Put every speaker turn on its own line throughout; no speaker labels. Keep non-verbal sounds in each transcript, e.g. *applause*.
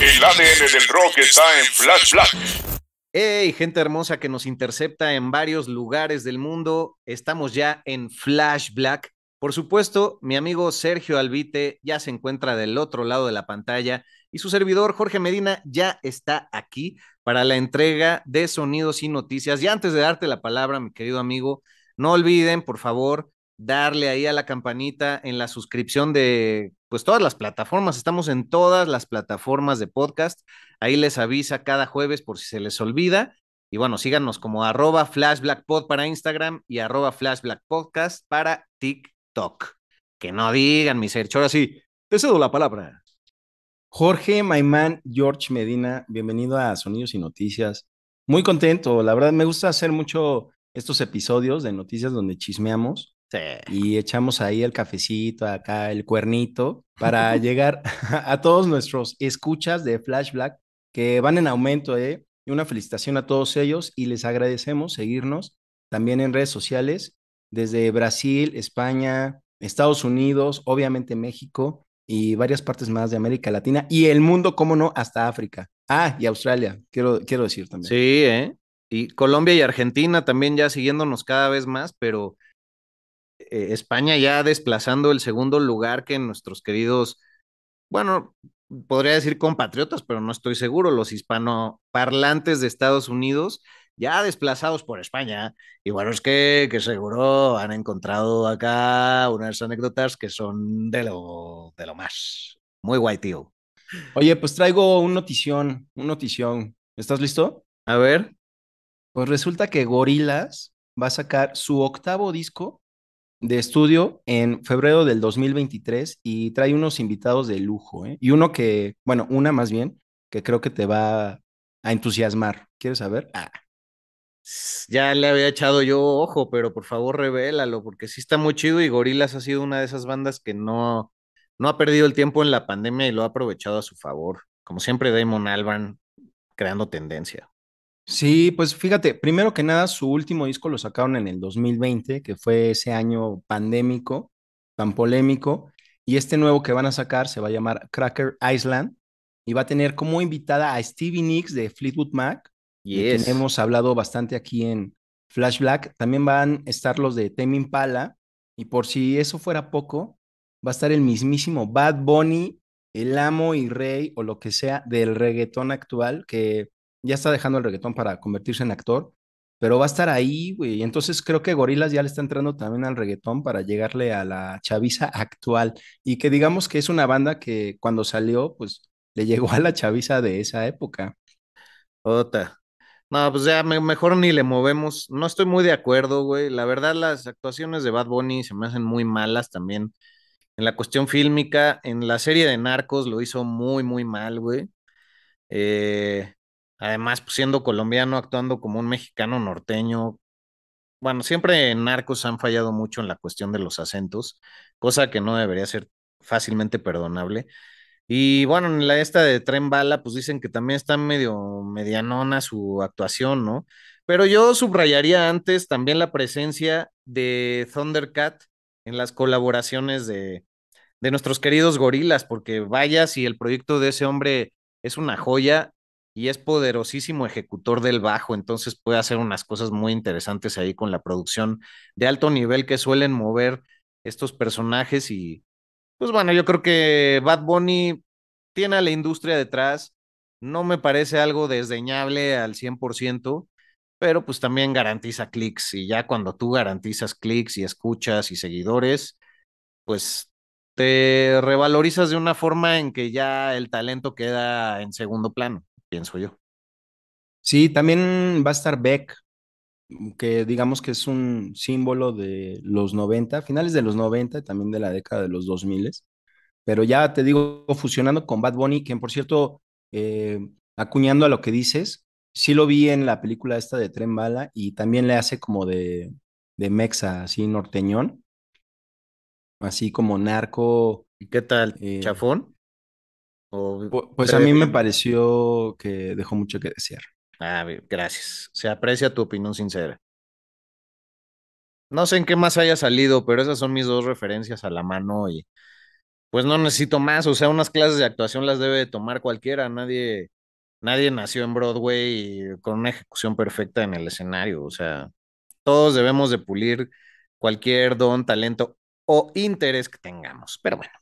El ADN del rock está en Flash Black.
Hey, gente hermosa que nos intercepta en varios lugares del mundo. Estamos ya en Flash Black. Por supuesto, mi amigo Sergio Albite ya se encuentra del otro lado de la pantalla y su servidor Jorge Medina ya está aquí para la entrega de Sonidos y Noticias. Y antes de darte la palabra, mi querido amigo, no olviden, por favor, darle ahí a la campanita en la suscripción de pues todas las plataformas, estamos en todas las plataformas de podcast, ahí les avisa cada jueves por si se les olvida. Y bueno, síganos como arroba flashblackpod para Instagram y arroba flashblackpodcast para TikTok. Que no digan, mi ahora sí, te cedo la palabra.
Jorge Maimán, George Medina, bienvenido a Sonidos y Noticias. Muy contento, la verdad me gusta hacer mucho estos episodios de noticias donde chismeamos este, y echamos ahí el cafecito, acá el cuernito, para llegar *laughs* a todos nuestros escuchas de Flashback que van en aumento, ¿eh? Y una felicitación a todos ellos y les agradecemos seguirnos también en redes sociales desde Brasil, España, Estados Unidos, obviamente México y varias partes más de América Latina y el mundo, cómo no, hasta África. Ah, y Australia, quiero, quiero decir
también. Sí, ¿eh? Y Colombia y Argentina también ya siguiéndonos cada vez más, pero eh, España ya desplazando el segundo lugar que nuestros queridos, bueno, podría decir compatriotas, pero no estoy seguro, los hispanoparlantes de Estados Unidos, ya desplazados por España. Y bueno, es que, que seguro han encontrado acá
unas anécdotas que son de lo, de lo más. Muy guay, tío. Oye, pues traigo un notición, un notición. ¿Estás listo? A ver. Pues resulta que Gorilas va a sacar su octavo disco de estudio en febrero del 2023 y trae unos invitados de lujo, ¿eh? Y uno que, bueno, una más bien, que creo que te va a entusiasmar. ¿Quieres saber? Ah.
Ya le había echado yo ojo, pero por favor revélalo, porque sí está muy chido y Gorilas ha sido una de esas bandas que no, no ha perdido el tiempo en la pandemia y lo ha aprovechado a su favor. Como siempre, Damon Alban creando tendencia.
Sí, pues fíjate, primero que nada, su último disco lo sacaron en el 2020, que fue ese año pandémico, tan polémico, y este nuevo que van a sacar se va a llamar Cracker Island y va a tener como invitada a Stevie Nicks de Fleetwood Mac, y hemos hablado bastante aquí en Flashback. También van a estar los de Teming Pala, y por si eso fuera poco, va a estar el mismísimo Bad Bunny, el amo y rey o lo que sea del reggaetón actual, que ya está dejando el reggaetón para convertirse en actor, pero va a estar ahí, güey. Entonces creo que Gorilas ya le está entrando también al reggaetón para llegarle a la chaviza actual y que digamos que es una banda que cuando salió, pues le llegó a la chaviza de esa época. Ota.
No, pues ya mejor ni le movemos. No estoy muy de acuerdo, güey. La verdad, las actuaciones de Bad Bunny se me hacen muy malas también. En la cuestión fílmica, en la serie de Narcos lo hizo muy, muy mal, güey. Eh, Además, pues, siendo colombiano, actuando como un mexicano norteño. Bueno, siempre en narcos han fallado mucho en la cuestión de los acentos, cosa que no debería ser fácilmente perdonable. Y bueno, en la esta de Tren Bala, pues dicen que también está medio medianona su actuación, ¿no? Pero yo subrayaría antes también la presencia de Thundercat en las colaboraciones de, de nuestros queridos gorilas, porque vaya si el proyecto de ese hombre es una joya, y es poderosísimo ejecutor del bajo, entonces puede hacer unas cosas muy interesantes ahí con la producción de alto nivel que suelen mover estos personajes y pues bueno, yo creo que Bad Bunny tiene a la industria detrás, no me parece algo desdeñable al 100%, pero pues también garantiza clics y ya cuando tú garantizas clics y escuchas y seguidores, pues te revalorizas de una forma en que ya el talento queda en segundo plano
pienso yo. Sí, también va a estar Beck, mm, que digamos que es un símbolo de los 90, finales de los 90 y también de la década de los 2000. Pero ya te digo, fusionando con Bad Bunny, quien por cierto, eh, acuñando a lo que dices, sí lo vi en la película esta de Tren Bala y también le hace como de, de mexa, así norteñón, así como narco. ¿Y qué
tal? Eh, ¿Chafón?
pues a mí me pareció que dejó mucho que desear.
Ah, gracias. Se aprecia tu opinión sincera. No sé en qué más haya salido, pero esas son mis dos referencias a la mano y pues no necesito más. O sea, unas clases de actuación las debe tomar cualquiera. Nadie, nadie nació en Broadway con una ejecución perfecta en el escenario. O sea, todos debemos de pulir cualquier don, talento o interés que tengamos. Pero bueno,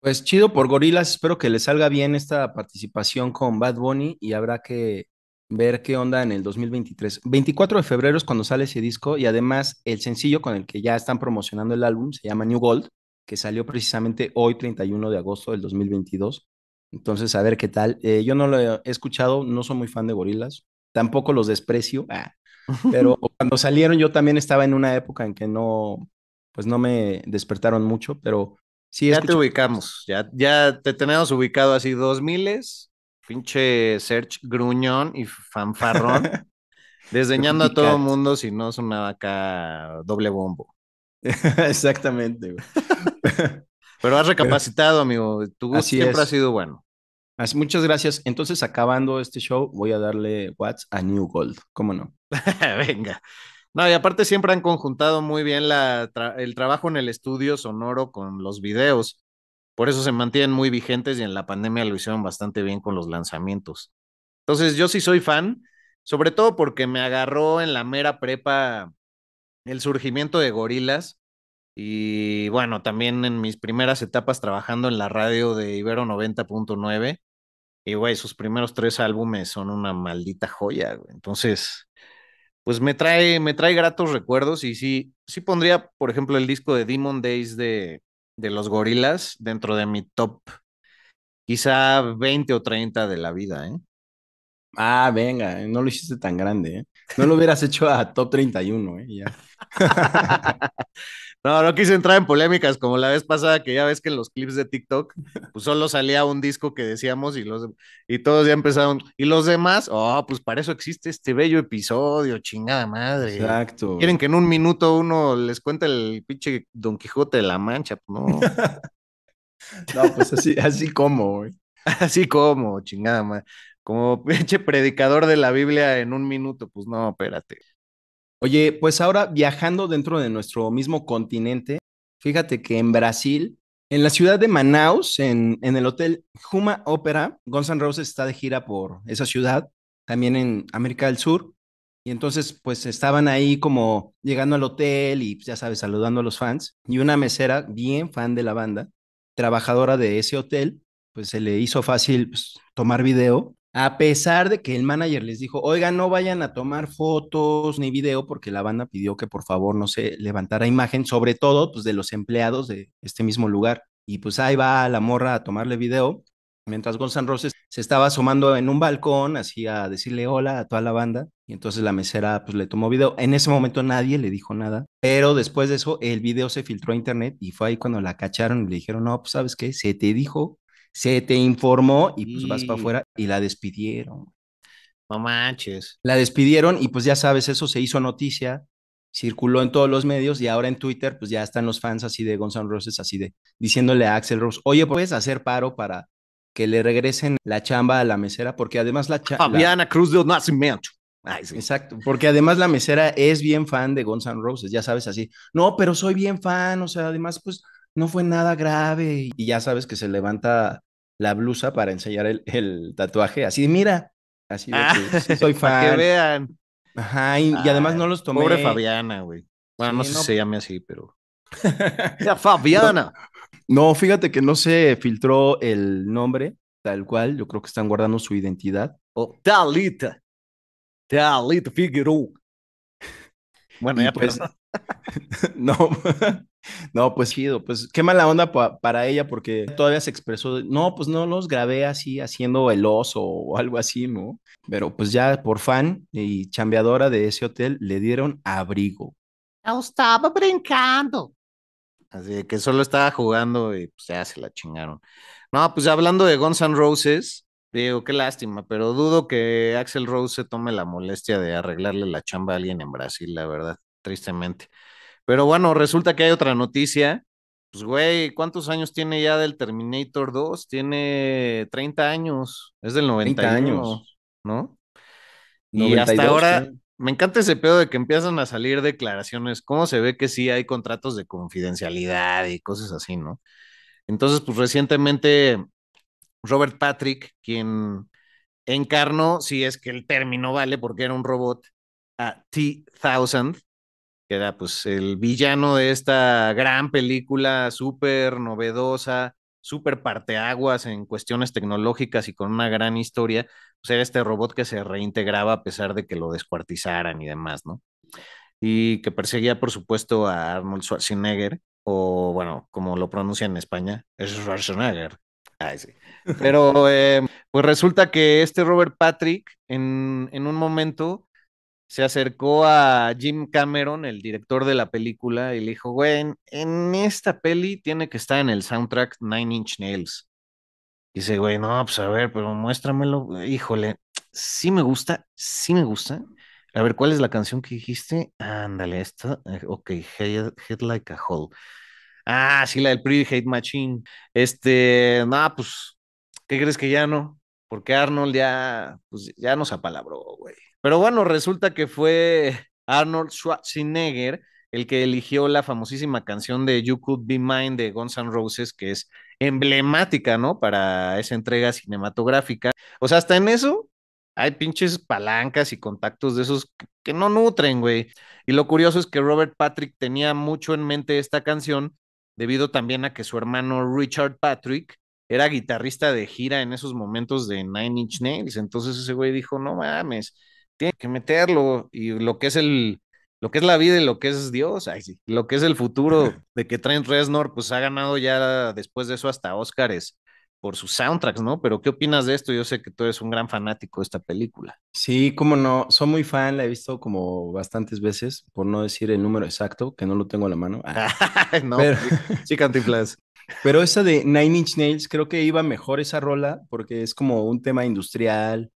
pues chido por Gorilas, espero que les salga bien esta participación con Bad Bunny y habrá que ver qué onda en el 2023. 24 de febrero es cuando sale ese disco y además el sencillo con el que ya están promocionando el álbum se llama New Gold, que salió precisamente hoy 31 de agosto del 2022. Entonces, a ver qué tal. Eh, yo no lo he escuchado, no soy muy fan de Gorilas, tampoco los desprecio, ah, pero *laughs* cuando salieron yo también estaba en una época en que no, pues no me despertaron mucho, pero Sí,
ya te ubicamos, ya, ya te tenemos ubicado así dos miles, pinche search Gruñón y fanfarrón, *laughs* desdeñando a todo el mundo si no es una vaca doble bombo.
*laughs* Exactamente. *laughs* Pero
has recapacitado, amigo, tu gusto siempre ha sido bueno.
Así, muchas gracias. Entonces, acabando este show, voy a darle What's a New Gold, ¿cómo no?
Venga. No,
y aparte siempre han conjuntado
muy bien el trabajo en el estudio sonoro con los videos. Por eso se mantienen muy vigentes y en la pandemia lo hicieron bastante bien con los lanzamientos. Entonces, yo sí soy fan, sobre todo porque me agarró en la mera prepa el surgimiento de gorilas. Y bueno, también en mis primeras etapas trabajando en la radio de Ibero 90.9. Y güey, sus primeros tres álbumes son una maldita joya, güey. Entonces, pues me trae, me trae gratos recuerdos y sí, sí pondría, por ejemplo, el disco de Demon Days de, de los gorilas dentro de mi top, quizá 20 o 30 de la vida, ¿eh?
Ah, venga, no lo hiciste tan grande, ¿eh? No lo hubieras *laughs* hecho a top 31, ¿eh? Ya. *laughs* No, no quise
entrar en polémicas como la vez pasada que ya ves que en los clips de TikTok pues solo salía un disco que decíamos y los y todos ya empezaron y los demás, oh, pues para eso existe este bello episodio, chingada madre. Exacto. Quieren que en un minuto uno les cuente el pinche Don Quijote de la Mancha, pues no. *laughs*
no, pues así así como, güey. *laughs* Así como, chingada madre. Como pinche predicador de la Biblia en un minuto, pues no, espérate. Oye, pues ahora viajando dentro de nuestro mismo continente, fíjate que en Brasil, en la ciudad de Manaus, en, el hotel Juma Opera, Guns N' está de gira por esa ciudad, también en América del Sur. Y entonces, pues estaban ahí como llegando al hotel y pues, ya sabes, saludando a los fans. Y una mesera, bien fan de la banda, trabajadora de ese hotel, pues se le hizo fácil pues, tomar video a pesar de que el manager les dijo, oiga, no vayan a tomar fotos ni video, porque la banda pidió que por favor no se levantara imagen, sobre todo pues, de los empleados de este mismo lugar. Y pues ahí va la morra a tomarle video, mientras Gonzalo Roses se estaba asomando en un balcón, así a decirle hola a toda la banda. Y entonces la mesera pues, le tomó video. En ese momento nadie le dijo nada, pero después de eso el video se filtró a internet y fue ahí cuando la cacharon y le dijeron, no, pues sabes qué, se te dijo se te informó y pues vas para afuera y la despidieron.
No manches.
La despidieron y pues ya sabes, eso se hizo noticia, circuló en todos los medios y ahora en Twitter pues ya están los fans así de Guns Roses así de diciéndole a Axel Rose, oye, ¿puedes hacer paro para que le regresen la chamba a la mesera? Porque además la chamba... Fabiana Cruz del Nacimiento. Exacto, porque además la mesera es bien fan de Guns Roses, ya sabes así. No, pero soy bien fan, o sea, además pues no fue nada grave y ya sabes que se levanta la blusa para enseñar el, tatuaje. Así mira, así de ah, soy fan. *laughs* Para que
vean. Ajá, y, además no ah, los tomé. Pobre Fabiana, güey. Bueno, no sé si se llame así, pero.
*laughs* Fabiana! No, fíjate que no se filtró el nombre tal cual. Yo creo que están guardando su identidad. Oh, Talita. Talita Figueroa. Bueno, ya pues. *laughs* no. No, pues chido, pues qué mala onda para ella porque todavía se expresó, no, pues no los grabé así haciendo el oso o algo así, ¿no? Pero pues ya por fan y chambeadora de ese hotel le dieron abrigo.
No estaba brincando. Así que solo estaba jugando y pues ya se la chingaron. No, pues hablando de Guns N' Roses, digo, qué lástima, pero dudo que Axel Rose se tome la molestia de arreglarle la chamba a alguien en Brasil, la verdad, tristemente. Pero bueno, resulta que hay otra noticia. Pues, güey, ¿cuántos años tiene ya del Terminator 2? Tiene 30 años. Es del 90 años. ¿no? y hasta ahora, me encanta ese pedo de que empiezan a salir declaraciones. ¿Cómo se ve que sí hay contratos de confidencialidad y cosas así, no? Entonces, pues recientemente, Robert Patrick, quien encarnó, si es que el término vale, porque era un robot, a t thousand que era pues el villano de esta gran película, súper novedosa, súper parteaguas en cuestiones tecnológicas y con una gran historia, pues era este robot que se reintegraba a pesar de que lo descuartizaran y demás, ¿no? Y que perseguía, por supuesto, a Arnold Schwarzenegger, o bueno, como lo pronuncia en España, es Schwarzenegger. Ay, sí.
*laughs* Pero
eh, pues resulta que este Robert Patrick en, en un momento se acercó a Jim Cameron, el director de la película, y le dijo, güey, en, esta peli tiene que estar en el soundtrack Nine Inch Nails. Y dice, güey, no, pues a ver, pero muéstramelo. Eh, híjole, sí me gusta, sí me gusta. A ver, ¿cuál es la canción que dijiste? Ándale, esta. Eh, ok, Head, head Like a Hole. Ah, sí, la del Pretty Hate Machine. Este, no, pues, ¿qué crees que ya no? Porque Arnold ya, pues, ya nos apalabró, güey. Pero bueno, resulta que fue Arnold Schwarzenegger el que eligió la famosísima canción de You Could Be Mine de Guns N' Roses, que es emblemática, ¿no? Para esa entrega cinematográfica. O sea, hasta en eso hay pinches palancas y contactos de esos que no nutren, güey. Y lo curioso es que Robert Patrick tenía mucho en mente esta canción, debido también a que su hermano Richard Patrick era guitarrista de gira en esos momentos de Nine Inch Nails. Entonces ese güey dijo, no mames tiene que meterlo y lo que es el lo que es la vida y lo que es Dios, lo que es el futuro *laughs* de que Trent Reznor pues ha ganado ya después de eso hasta Oscars por sus soundtracks, ¿no? Pero ¿qué opinas de esto? Yo sé que tú eres un gran fanático de esta película.
Sí, cómo no, soy muy fan, la he visto como bastantes veces, por no decir el número exacto, que no lo tengo a la mano. Ah, *laughs* no, pero... sí, *laughs* Pero esa de Nine Inch Nails, creo que iba mejor esa rola, porque es como un tema industrial,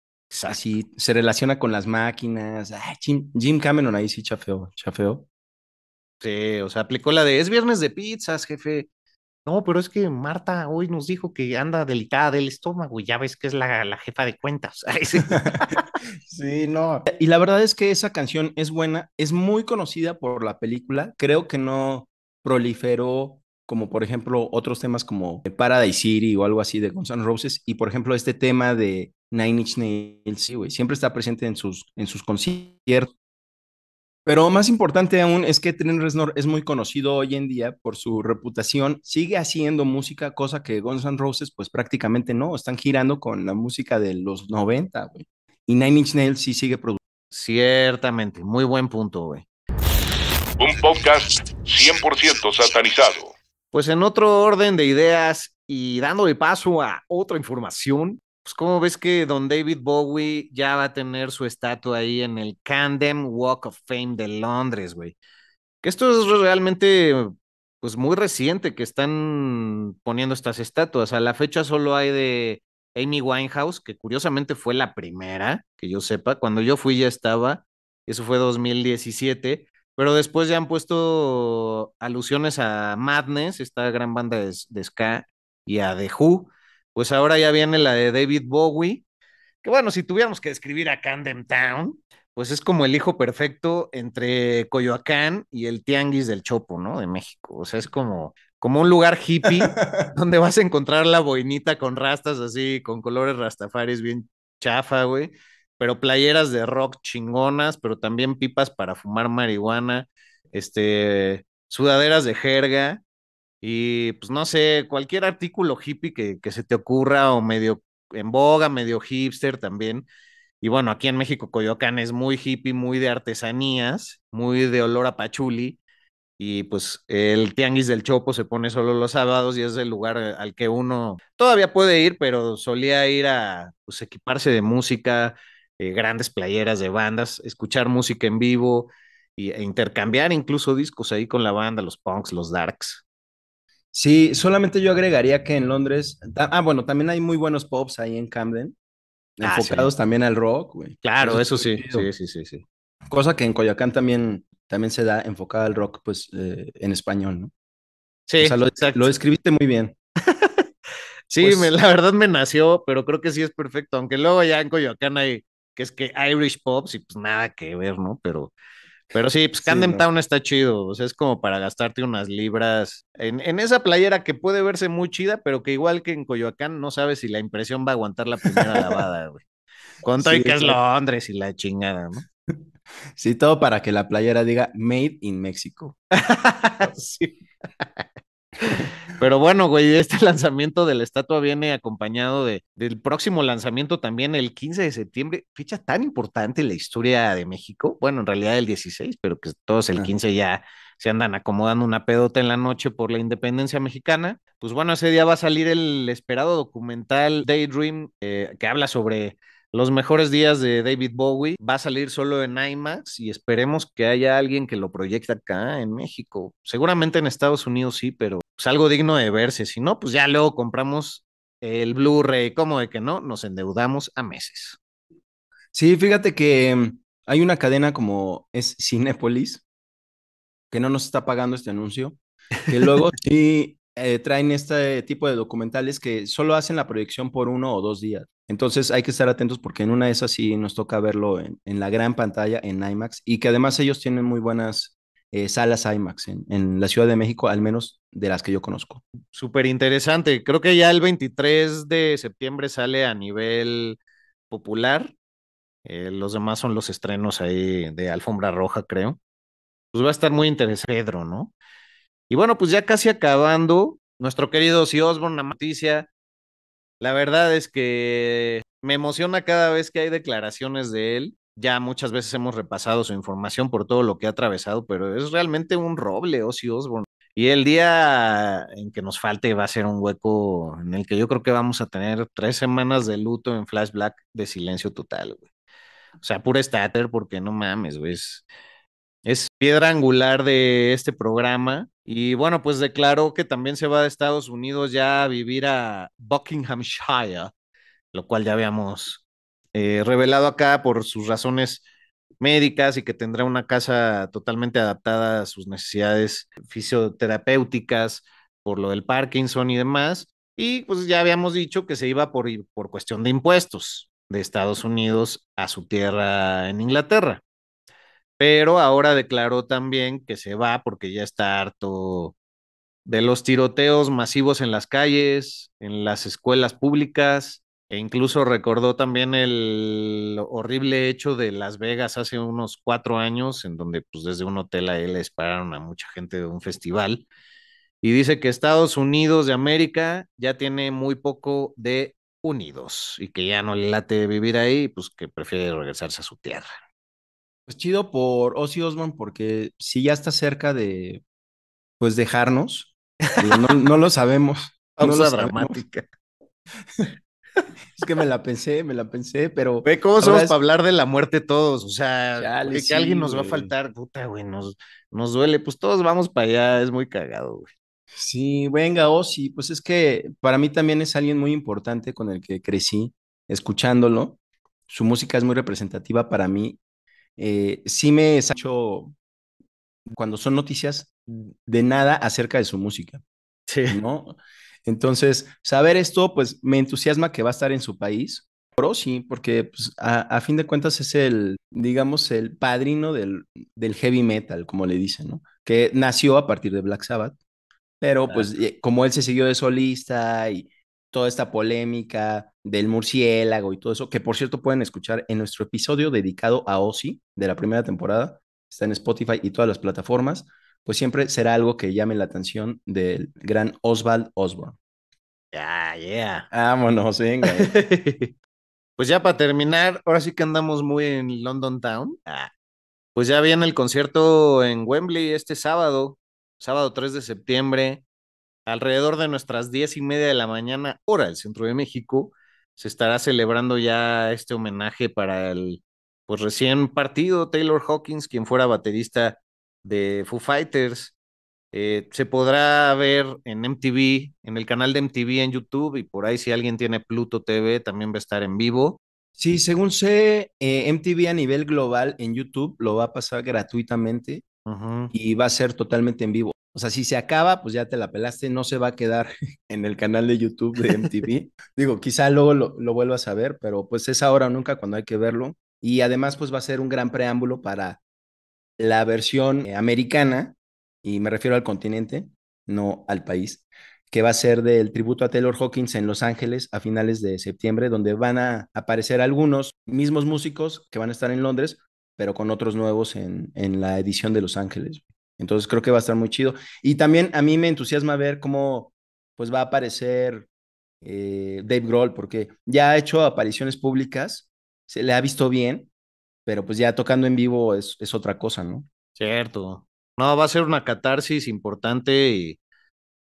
así, se relaciona con las máquinas. Ah, Jim, Cameron ahí sí chafeo chafeo
Sí, o sea, aplicó la de es viernes de pizzas, jefe. No, pero es que Marta hoy nos dijo que anda delitada del estómago y ya
ves que es la, la jefa de cuentas. *laughs* sí, no. Y la verdad es que esa canción es buena, es muy conocida por la película. Creo que no proliferó como por ejemplo otros temas como Paradise City o algo así de Guns N' Roses, y por ejemplo este tema de Nine Inch Nails, güey, siempre está presente en sus, en sus conciertos. Pero más importante aún es que Trent Reznor es muy conocido hoy en día por su reputación, sigue haciendo música, cosa que Guns N' Roses pues prácticamente no, están girando con la música de los 90, güey. Y Nine Inch Nails sí sigue produciendo. Ciertamente, muy buen punto, güey.
Un podcast 100% satanizado. Pues en otro orden de ideas y dándole paso a otra información, pues cómo ves que don David Bowie ya va a tener su estatua ahí en el Candem Walk of Fame de Londres, güey. Que esto es realmente pues muy reciente que están poniendo estas estatuas. A la fecha solo hay de Amy Winehouse, que curiosamente fue la primera, que yo sepa, cuando yo fui ya estaba, eso fue 2017. Pero después ya han puesto alusiones a Madness, esta gran banda de, Ska, y a The Who. Pues ahora ya viene la de David Bowie, que bueno, si tuviéramos que describir a Camden Town, pues es como el hijo perfecto entre Coyoacán y el Tianguis del Chopo, ¿no? De México. O sea, es como, como un lugar hippie *laughs* donde vas a encontrar la boinita con rastas así, con colores rastafaris bien chafa, güey pero playeras de rock chingonas, pero también pipas para fumar marihuana, este, sudaderas de jerga y pues no sé, cualquier artículo hippie que, se te ocurra o medio en boga, medio hipster también. Y bueno, aquí en México Coyoacán es muy hippie, muy de artesanías, muy de olor a pachuli. Y pues el tianguis del Chopo se pone solo los sábados y es el lugar al que uno todavía puede ir, pero solía ir a pues, equiparse de música, eh, grandes playeras de bandas, escuchar música
en vivo e intercambiar incluso discos ahí con la banda, los punks, los darks. Sí, solamente yo agregaría que en Londres, ah, bueno, también hay muy buenos pops ahí en Camden, ah, enfocados también al rock, güey. Claro, eso, pues, sí, sí, sí, sí, Cosa que en Coyoacán también, también se da enfocada al rock, pues, eh, en español, ¿no? Sí, lo, escribiste muy bien. *laughs* sí, pues me, la verdad me nació, pero creo
que sí es perfecto, aunque luego ya en Coyoacán hay es que Irish Pops y pues nada que ver, ¿no? Pero, pero sí, pues Camden Town está chido, o sea, es como para gastarte unas libras en, esa playera que puede verse muy chida, pero que igual que en Coyoacán no sabes si la impresión va a aguantar la primera lavada,
*laughs* güey. Con y que es Londres y la chingada, ¿no? Sí, todo para que la playera diga Made in México. *laughs* sí.
*laughs* Pero bueno, güey, este *laughs* lanzamiento de la estatua viene acompañado de, del próximo lanzamiento también el 15 de septiembre, fecha tan importante en la historia de México. Bueno, en realidad el 16, pero que pues todos el 15 ya se andan acomodando una pedota en la noche por la independencia mexicana. Pues bueno, ese día va a salir el esperado documental Daydream eh, que habla sobre los mejores días de David Bowie va a salir solo en IMAX y esperemos que haya alguien que lo proyecte acá en México. Seguramente en Estados Unidos sí, pero es algo digno de verse. Si no, pues ya luego compramos el Blu-ray. ¿Cómo de que no?
Nos endeudamos a meses. Sí, fíjate que em, hay una cadena como es Cinépolis que no nos está pagando este anuncio, que luego *laughs* sí eh, traen este tipo de documentales que solo hacen la proyección por uno o dos días. Entonces hay que estar atentos porque en una de esas sí nos toca verlo en, la gran pantalla, en IMAX, y que además ellos tienen muy buenas eh, salas IMAX en, la Ciudad de México, al menos de las que yo conozco.
Súper interesante. Creo que ya el 23 de septiembre sale a nivel popular. Eh, los demás son los estrenos ahí de Alfombra Roja, creo. Pues va a estar muy interesante, Pedro, ¿no? Y bueno, pues ya casi acabando, nuestro querido Si Osborne, la noticia. La verdad es que me emociona cada vez que hay declaraciones de él. Ya muchas veces hemos repasado su información por todo lo que ha atravesado, pero es realmente un roble, Ozzy oh, Osborne. Y el día en que nos falte va a ser un hueco en el que yo creo que vamos a tener tres semanas de luto en Flash Black de silencio total, güey. O sea, pura stater, porque no mames, güey es piedra angular de este programa. Y bueno, pues declaró que también se va de Estados Unidos ya a vivir a Buckinghamshire, lo cual ya habíamos eh, revelado acá por sus razones médicas y que tendrá una casa totalmente adaptada a sus necesidades fisioterapéuticas por lo del Parkinson y demás. Y pues ya habíamos dicho que se iba por, por cuestión de impuestos de Estados Unidos a su tierra en Inglaterra pero ahora declaró también que se va porque ya está harto de los tiroteos masivos en las calles, en las escuelas públicas, e incluso recordó también el horrible hecho de Las Vegas hace unos cuatro años, en donde pues desde un hotel a él dispararon a mucha gente de un festival. Y dice que Estados Unidos de América ya tiene muy poco de unidos y que ya no le late vivir ahí, pues que prefiere regresarse a su tierra.
Pues chido por Ozzy Osman porque si ya está cerca de, pues, dejarnos. No, lo sabemos.
*laughs* no dramática.
*laughs* Es que me la pensé, me la pensé, pero. Ve cómo somos para hablar de la muerte todos. O sea, que alguien nos va a faltar, puta, güey, nos, nos duele. Pues todos vamos para allá, es muy cagado, güey. Sí, venga, Ozzy, pues es que para mí también es alguien muy importante con el que crecí escuchándolo. Su música es muy representativa para mí eh, sí me ha hecho, cuando son noticias, de nada acerca de su música. Sí. ¿no? Entonces, saber esto, pues me entusiasma que va a estar en su país. Pero sí, porque pues, a, fin de cuentas es el, digamos, el padrino del, heavy metal, como le dicen, ¿no? Que nació a partir de Black Sabbath, pero pues eh, como él se siguió de solista y, toda esta polémica del murciélago y todo eso, que por cierto pueden escuchar en nuestro episodio dedicado a Ozzy de la primera temporada, está en Spotify y todas las plataformas, pues siempre será algo que llame la atención del gran Oswald Osborne.
Ya, ah, yeah,
Vámonos, venga. *laughs*
pues ya para terminar, ahora sí que andamos muy en London Town. Ah. Pues ya viene el concierto en Wembley este sábado, sábado 3 de septiembre alrededor de nuestras diez y media de la mañana, hora del centro de México, se estará celebrando ya este homenaje para el pues recién partido Taylor Hawkins, quien fuera baterista de Foo Fighters. Eh, se podrá ver en MTV, en el canal de MTV en YouTube y por ahí si alguien tiene Pluto TV también va a
estar en vivo. Sí, según sé, eh, MTV a nivel global en YouTube lo va a pasar gratuitamente y va a ser totalmente en vivo. O sea, si se acaba, pues ya te la pelaste, no se va a quedar *laughs* en el canal de YouTube de MTV. Digo, quizá luego lo, lo vuelvas a ver, pero pues es ahora o nunca cuando hay que verlo. Y además, pues va a ser un gran preámbulo para la versión eh, americana, y me refiero al continente, no al país, que va a ser del tributo a Taylor Hawkins en Los Ángeles a finales de septiembre, donde van a aparecer algunos mismos músicos que van a estar en Londres, pero con otros nuevos en, en la edición de Los Ángeles. Entonces creo que va a estar muy chido. Y también a mí me entusiasma ver cómo pues va a aparecer eh, Dave Grohl, porque ya ha hecho apariciones públicas, se le ha visto bien, pero pues ya tocando en vivo es, es otra cosa, ¿no?
Cierto. No, va a ser una catarsis importante y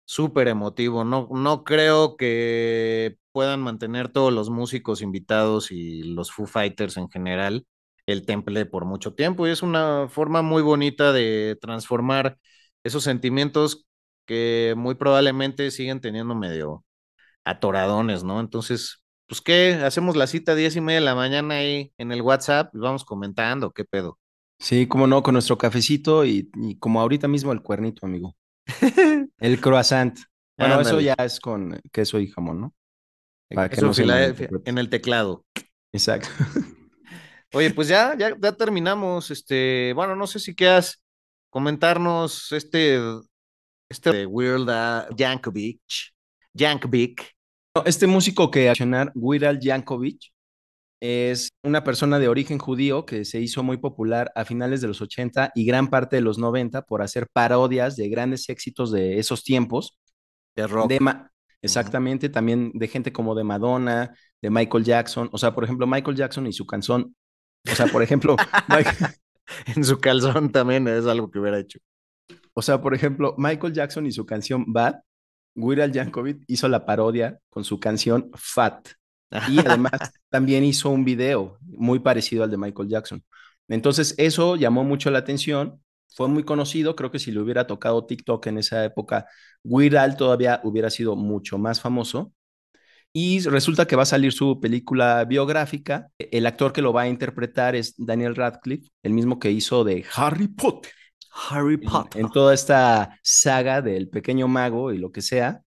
súper emotivo. No, no creo que puedan mantener todos los músicos invitados y los Foo Fighters en general el temple por mucho tiempo y es una forma muy bonita de transformar esos sentimientos que muy probablemente siguen teniendo medio atoradones, ¿no? Entonces, pues qué, hacemos la cita a diez y media de la mañana ahí en el WhatsApp y vamos comentando, qué pedo.
Sí, como no, con nuestro cafecito y, como ahorita mismo el cuernito, amigo. *laughs* el croissant. Bueno, eso ya es con queso y jamón, no eh, en el teclado. Exacto. *laughs*
Oye, pues ya, ya, terminamos. Este,
bueno, no sé si quieras comentarnos este, este de Weird Al Yankovic. Este músico que accionar, Weird Al Yankovic, es una persona de origen judío que se hizo muy popular a finales de los 80 y gran parte de los 90 por hacer parodias de grandes éxitos de esos tiempos. De rock. Exactamente, también de gente como de Madonna, de Michael Jackson. O sea, por ejemplo, Michael Jackson y su canción o sea, por ejemplo, *laughs* *laughs* en su calzón también es algo que hubiera hecho. O sea, por ejemplo, Michael Jackson y su canción Bad, Weird Jankovic hizo la parodia con su canción Fat. Y además *laughs* también hizo un video muy parecido al de Michael Jackson. Entonces, eso llamó mucho la atención. Fue muy conocido. Creo que si le hubiera tocado TikTok en esa época, Weird todavía hubiera sido mucho más famoso. Y resulta que va a salir su película biográfica. El actor que lo va a interpretar es Daniel Radcliffe, el mismo que hizo de Harry Potter. Harry Potter. En, toda esta saga del pequeño mago y lo que sea.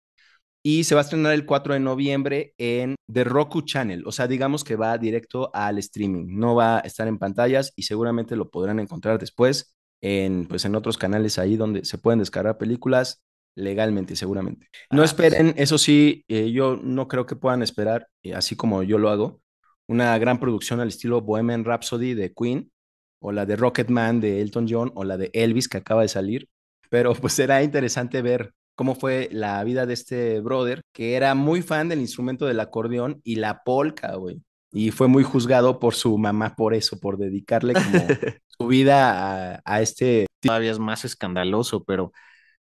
Y se va a estrenar el 4 de noviembre en The Roku Channel. O sea, digamos que va directo al streaming. No va a estar en pantallas y seguramente lo podrán encontrar después en, pues, en otros canales ahí donde se pueden descargar películas legalmente, seguramente. No ah, pues esperen, eso sí, eh, yo no creo que puedan esperar, eh, así como yo lo hago, una gran producción al estilo Bohemian Rhapsody de Queen, o la de Rocketman de Elton John, o la de Elvis que acaba de salir, pero pues será interesante ver cómo fue la vida de este brother, que era muy fan del instrumento del acordeón y la polka, güey. Y fue muy juzgado por su mamá por eso, por dedicarle *laughs* su vida
a, a este... Todavía es más escandaloso, pero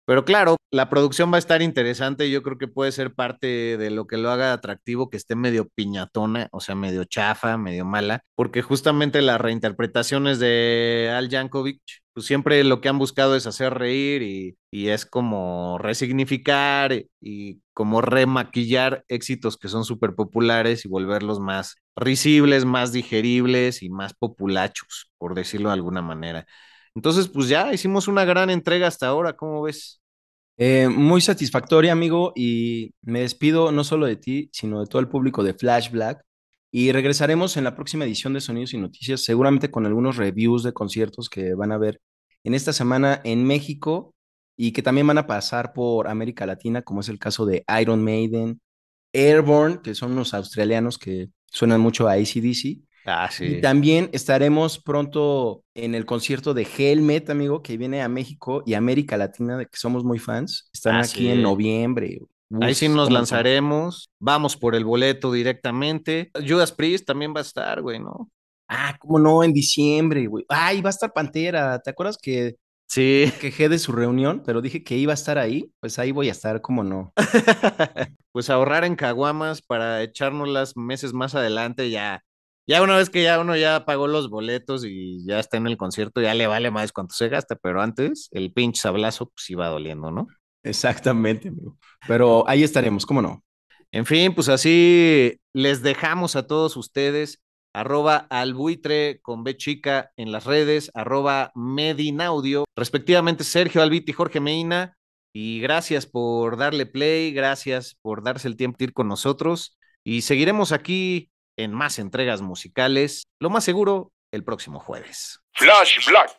pero claro, la producción va a estar interesante. Yo creo que puede ser parte de lo que lo haga atractivo, que esté medio piñatona, o sea, medio chafa, medio mala, porque justamente las reinterpretaciones de Al Jankovic, pues siempre lo que han buscado es hacer reír y, y es como resignificar e, y como remaquillar éxitos que son súper populares y volverlos más risibles, más digeribles y más populachos, por decirlo de alguna manera.
Entonces, pues ya hicimos una gran entrega hasta ahora, ¿cómo ves? Eh, muy satisfactoria, amigo, y me despido no solo de ti, sino de todo el público de Flash Black. Y regresaremos en la próxima edición de Sonidos y Noticias, seguramente con algunos reviews de conciertos que van a ver en esta semana en México y que también van a pasar por América Latina, como es el caso de Iron Maiden, Airborne, que son unos australianos que suenan mucho a ACDC, Ah, sí. Y también estaremos pronto en el concierto de Helmet, amigo, que viene a México y América Latina, de que somos muy fans. Están ah, aquí en
noviembre. Ahí sí nos lanzaremos. Vamos por el boleto directamente. Judas Priest también va a estar, güey, ¿no?
Ah, cómo no, en diciembre, güey. Ay, va a estar Pantera. ¿Te acuerdas que Sí. Quejé de su reunión, pero dije que iba a estar ahí, pues ahí voy a estar, cómo no. *laughs*
pues ahorrar en caguamas para echarnos las meses más adelante ya ya una vez que ya uno ya pagó los boletos y ya está en el concierto, ya le vale más cuánto se gasta, pero antes el pinche sablazo pues iba doliendo, ¿no? Exactamente,
amigo. Pero ahí estaremos, ¿cómo no?
En fin, pues así les dejamos a todos ustedes arroba al buitre con B chica en las redes, arroba Medinaudio, respectivamente Sergio Albiti y Jorge Meina. Y gracias por darle play, gracias por darse el tiempo de ir con nosotros. Y seguiremos aquí
en más entregas musicales, lo más seguro, el próximo jueves. Flash Black.